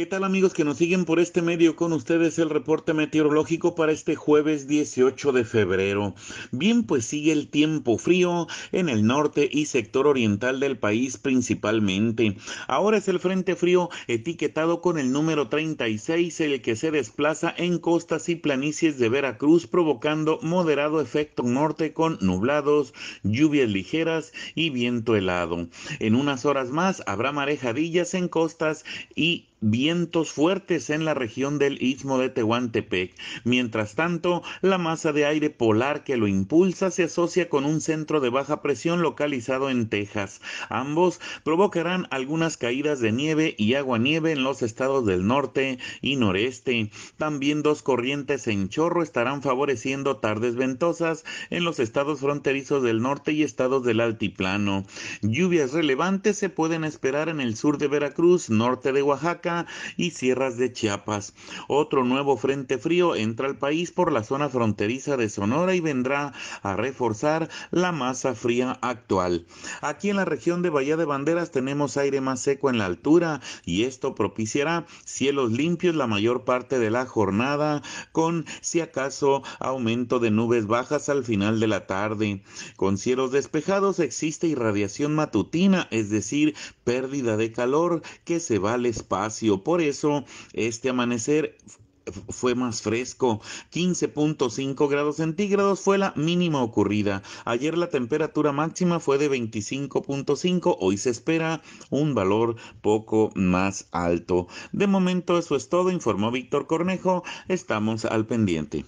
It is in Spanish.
¿Qué tal amigos que nos siguen por este medio? Con ustedes el reporte meteorológico para este jueves 18 de febrero. Bien, pues sigue el tiempo frío en el norte y sector oriental del país principalmente. Ahora es el frente frío etiquetado con el número 36, el que se desplaza en costas y planicies de Veracruz, provocando moderado efecto norte con nublados, lluvias ligeras y viento helado. En unas horas más habrá marejadillas en costas y viento vientos fuertes en la región del istmo de Tehuantepec. Mientras tanto, la masa de aire polar que lo impulsa se asocia con un centro de baja presión localizado en Texas. Ambos provocarán algunas caídas de nieve y aguanieve en los estados del norte y noreste. También dos corrientes en chorro estarán favoreciendo tardes ventosas en los estados fronterizos del norte y estados del altiplano. Lluvias relevantes se pueden esperar en el sur de Veracruz, norte de Oaxaca, y sierras de Chiapas. Otro nuevo frente frío entra al país por la zona fronteriza de Sonora y vendrá a reforzar la masa fría actual. Aquí en la región de Bahía de Banderas tenemos aire más seco en la altura y esto propiciará cielos limpios la mayor parte de la jornada con si acaso aumento de nubes bajas al final de la tarde. Con cielos despejados existe irradiación matutina, es decir, pérdida de calor que se va al espacio por eso este amanecer fue más fresco. 15.5 grados centígrados fue la mínima ocurrida. Ayer la temperatura máxima fue de 25.5. Hoy se espera un valor poco más alto. De momento eso es todo, informó Víctor Cornejo. Estamos al pendiente.